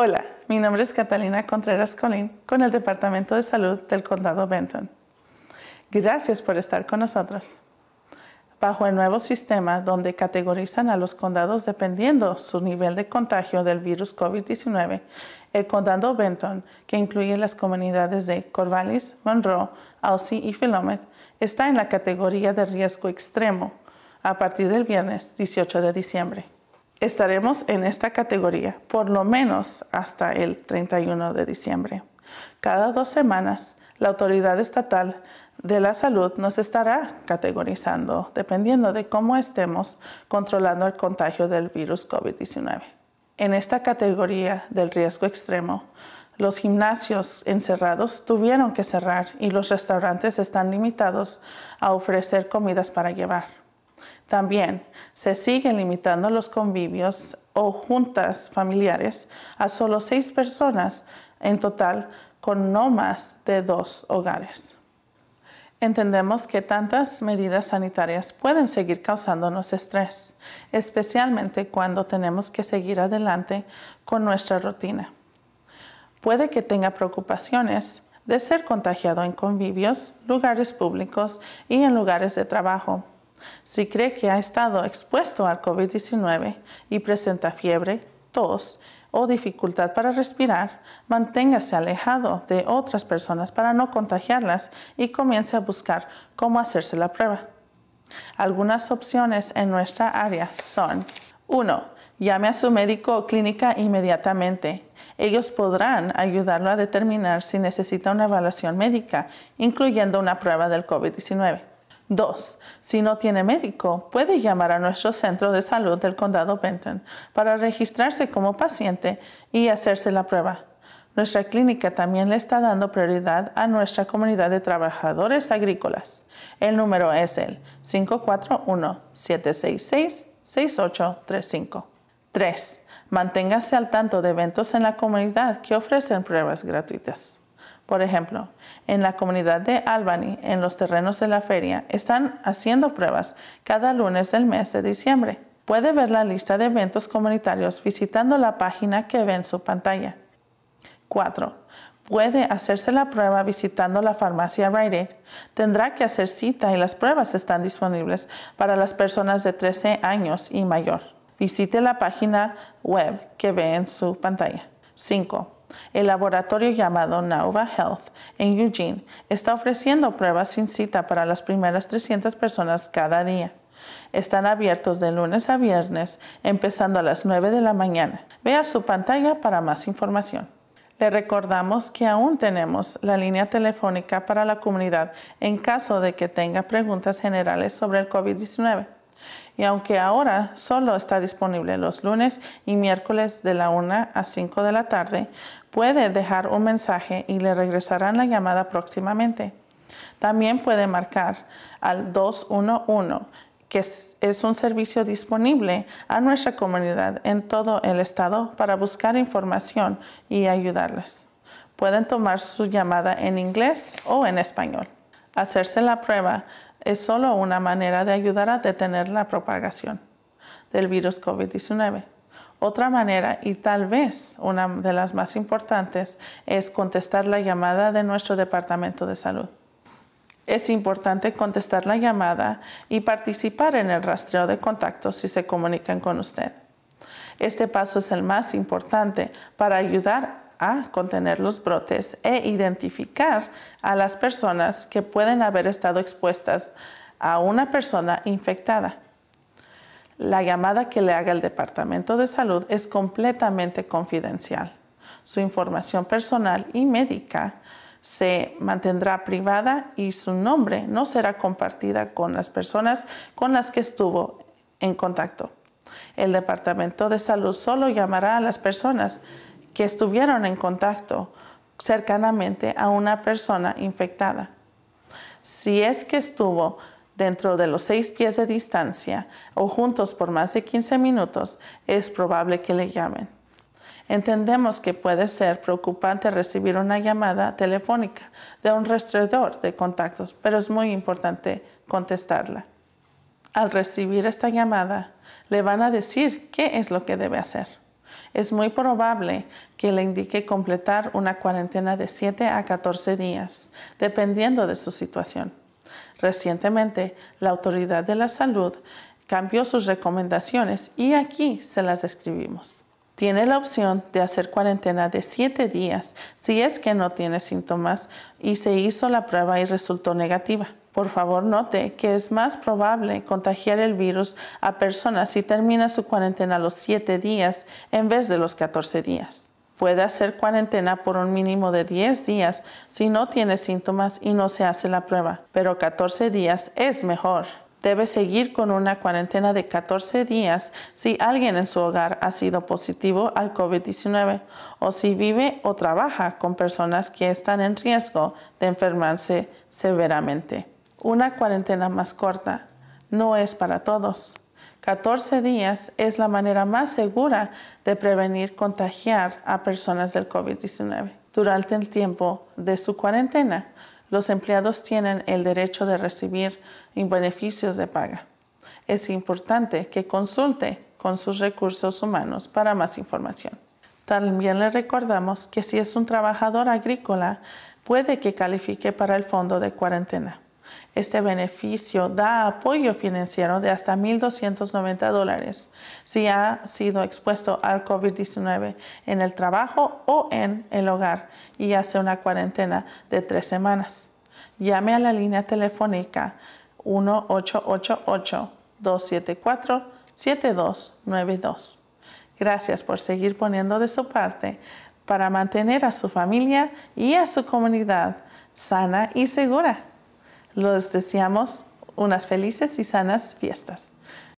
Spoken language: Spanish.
Hola, mi nombre es Catalina Contreras Colín con el Departamento de Salud del Condado Benton. Gracias por estar con nosotros. Bajo el nuevo sistema donde categorizan a los condados dependiendo su nivel de contagio del virus COVID-19, el condado Benton, que incluye las comunidades de Corvallis, Monroe, Alsea y Philomath, está en la categoría de riesgo extremo a partir del viernes 18 de diciembre estaremos en esta categoría por lo menos hasta el 31 de diciembre. Cada dos semanas, la autoridad estatal de la salud nos estará categorizando dependiendo de cómo estemos controlando el contagio del virus COVID-19. En esta categoría del riesgo extremo, los gimnasios encerrados tuvieron que cerrar y los restaurantes están limitados a ofrecer comidas para llevar. También se siguen limitando los convivios o juntas familiares a solo seis personas en total con no más de dos hogares. Entendemos que tantas medidas sanitarias pueden seguir causándonos estrés, especialmente cuando tenemos que seguir adelante con nuestra rutina. Puede que tenga preocupaciones de ser contagiado en convivios, lugares públicos y en lugares de trabajo si cree que ha estado expuesto al COVID-19 y presenta fiebre, tos o dificultad para respirar, manténgase alejado de otras personas para no contagiarlas y comience a buscar cómo hacerse la prueba. Algunas opciones en nuestra área son 1. Llame a su médico o clínica inmediatamente. Ellos podrán ayudarlo a determinar si necesita una evaluación médica, incluyendo una prueba del COVID-19. 2. si no tiene médico, puede llamar a nuestro centro de salud del condado Benton para registrarse como paciente y hacerse la prueba. Nuestra clínica también le está dando prioridad a nuestra comunidad de trabajadores agrícolas. El número es el 541-766-6835. 3. Manténgase al tanto de eventos en la comunidad que ofrecen pruebas gratuitas. Por ejemplo, en la comunidad de Albany, en los terrenos de la feria, están haciendo pruebas cada lunes del mes de diciembre. Puede ver la lista de eventos comunitarios visitando la página que ve en su pantalla. 4. Puede hacerse la prueba visitando la farmacia Rite Aid. Tendrá que hacer cita y las pruebas están disponibles para las personas de 13 años y mayor. Visite la página web que ve en su pantalla. 5 el laboratorio llamado Nova Health en Eugene está ofreciendo pruebas sin cita para las primeras 300 personas cada día. Están abiertos de lunes a viernes, empezando a las 9 de la mañana. Vea su pantalla para más información. Le recordamos que aún tenemos la línea telefónica para la comunidad en caso de que tenga preguntas generales sobre el COVID-19 y aunque ahora solo está disponible los lunes y miércoles de la 1 a 5 de la tarde, puede dejar un mensaje y le regresarán la llamada próximamente. También puede marcar al 211, que es, un servicio disponible a nuestra comunidad en todo el estado para buscar información y ayudarles. Pueden tomar su llamada en inglés o en español. Hacerse la prueba es solo una manera de ayudar a detener la propagación del virus COVID-19. Otra manera, y tal vez una de las más importantes, es contestar la llamada de nuestro Departamento de Salud. Es importante contestar la llamada y participar en el rastreo de contactos si se comunican con usted. Este paso es el más importante para ayudar a contener los brotes e identificar a las personas que pueden haber estado expuestas a una persona infectada. La llamada que le haga el Departamento de Salud es completamente confidencial. Su información personal y médica se mantendrá privada y su nombre no será compartida con las personas con las que estuvo en contacto. El Departamento de Salud solo llamará a las personas que estuvieron en contacto cercanamente a una persona infectada. Si es que estuvo dentro de los seis pies de distancia o juntos por más de 15 minutos, es probable que le llamen. Entendemos que puede ser preocupante recibir una llamada telefónica de un rastreador de contactos, pero es muy importante contestarla. Al recibir esta llamada, le van a decir qué es lo que debe hacer es muy probable que le indique completar una cuarentena de 7 a 14 días, dependiendo de su situación. Recientemente, la Autoridad de la Salud cambió sus recomendaciones y aquí se las describimos. Tiene la opción de hacer cuarentena de 7 días si es que no tiene síntomas y se hizo la prueba y resultó negativa. Por favor, note que es más probable contagiar el virus a personas si termina su cuarentena los 7 días en vez de los 14 días. Puede hacer cuarentena por un mínimo de 10 días si no tiene síntomas y no se hace la prueba, pero 14 días es mejor. Debe seguir con una cuarentena de 14 días si alguien en su hogar ha sido positivo al COVID-19 o si vive o trabaja con personas que están en riesgo de enfermarse severamente. Una cuarentena más corta no es para todos. 14 días es la manera más segura de prevenir contagiar a personas del COVID-19. Durante el tiempo de su cuarentena, los empleados tienen el derecho de recibir beneficios de paga. Es importante que consulte con sus recursos humanos para más información. También le recordamos que si es un trabajador agrícola, puede que califique para el fondo de cuarentena. Este beneficio da apoyo financiero de hasta 1.290 dólares si ha sido expuesto al COVID-19 en el trabajo o en el hogar y hace una cuarentena de tres semanas. Llame a la línea telefónica 1-888-274-7292. Gracias por seguir poniendo de su parte para mantener a su familia y a su comunidad sana y segura los deseamos unas felices y sanas fiestas.